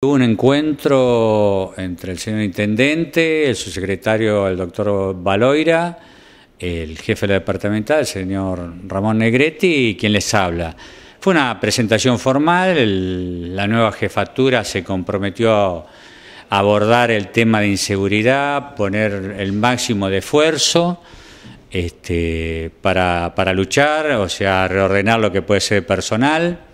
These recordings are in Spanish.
Hubo un encuentro entre el señor intendente, el subsecretario, el doctor Baloira, el jefe de la departamental, el señor Ramón Negretti, y quien les habla. Fue una presentación formal, la nueva jefatura se comprometió a abordar el tema de inseguridad, poner el máximo de esfuerzo este, para, para luchar, o sea, reordenar lo que puede ser personal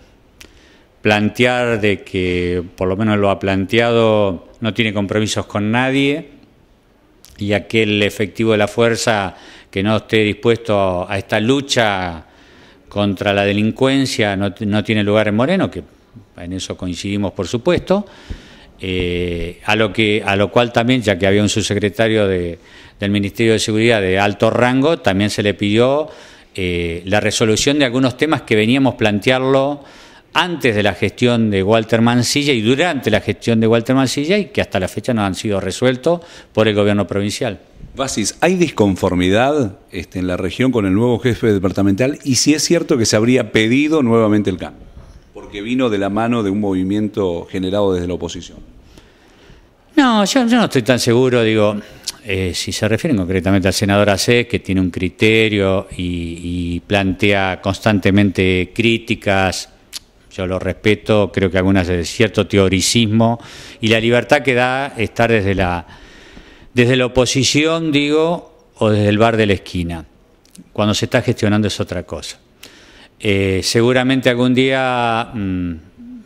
plantear de que, por lo menos lo ha planteado, no tiene compromisos con nadie y aquel efectivo de la fuerza que no esté dispuesto a esta lucha contra la delincuencia no, tiene lugar en Moreno, que en eso coincidimos por supuesto, eh, a, lo que, a lo cual también, ya que había un subsecretario de, del Ministerio de Seguridad de alto rango, también se le pidió eh, la resolución de algunos temas que veníamos plantearlo antes de la gestión de Walter Mancilla y durante la gestión de Walter Mancilla y que hasta la fecha no han sido resueltos por el gobierno provincial. Basis, ¿hay disconformidad este, en la región con el nuevo jefe departamental? Y si es cierto que se habría pedido nuevamente el cambio, porque vino de la mano de un movimiento generado desde la oposición. No, yo, no estoy tan seguro, digo, eh, si se refieren concretamente al senador Ace, que tiene un criterio y plantea constantemente críticas yo lo respeto, creo que algunas de eh, cierto teoricismo y la libertad que da estar desde la, desde la oposición, digo, o desde el bar de la esquina. Cuando se está gestionando es otra cosa. Eh, seguramente algún día mm,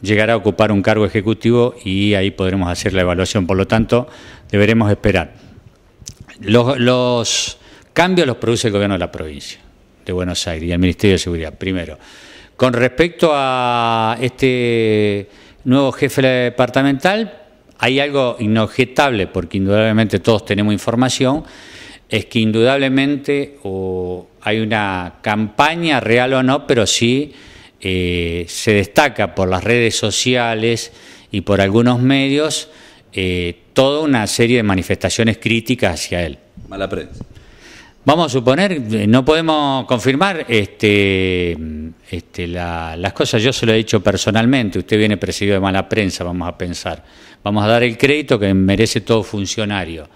llegará a ocupar un cargo ejecutivo y ahí podremos hacer la evaluación. Por lo tanto, deberemos esperar. los cambios los produce el gobierno de la provincia de Buenos Aires y el Ministerio de Seguridad. Primero, con respecto a este nuevo jefe departamental, hay algo inobjetable, porque indudablemente todos tenemos información, es que indudablemente hay una campaña, real o no, pero sí eh, se destaca por las redes sociales y por algunos medios eh, toda una serie de manifestaciones críticas hacia él. Mala prensa. Vamos a suponer, eh, no podemos confirmar, este este, las cosas. Yo se lo he dicho personalmente, usted viene presidido de mala prensa, vamos a pensar. Vamos a dar el crédito que merece todo funcionario.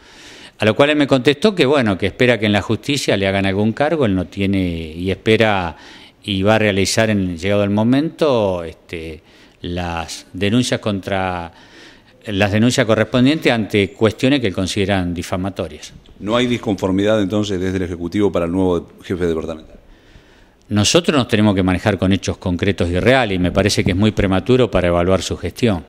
A lo cual él me contestó que bueno, que espera que en la justicia le hagan algún cargo, él no tiene y espera y va a realizar en llegado el momento este, las denuncias contra las denuncias correspondientes ante cuestiones que consideran difamatorias. ¿No hay disconformidad entonces desde el Ejecutivo para el nuevo jefe departamental? Nosotros nos tenemos que manejar con hechos concretos y reales y me parece que es muy prematuro para evaluar su gestión.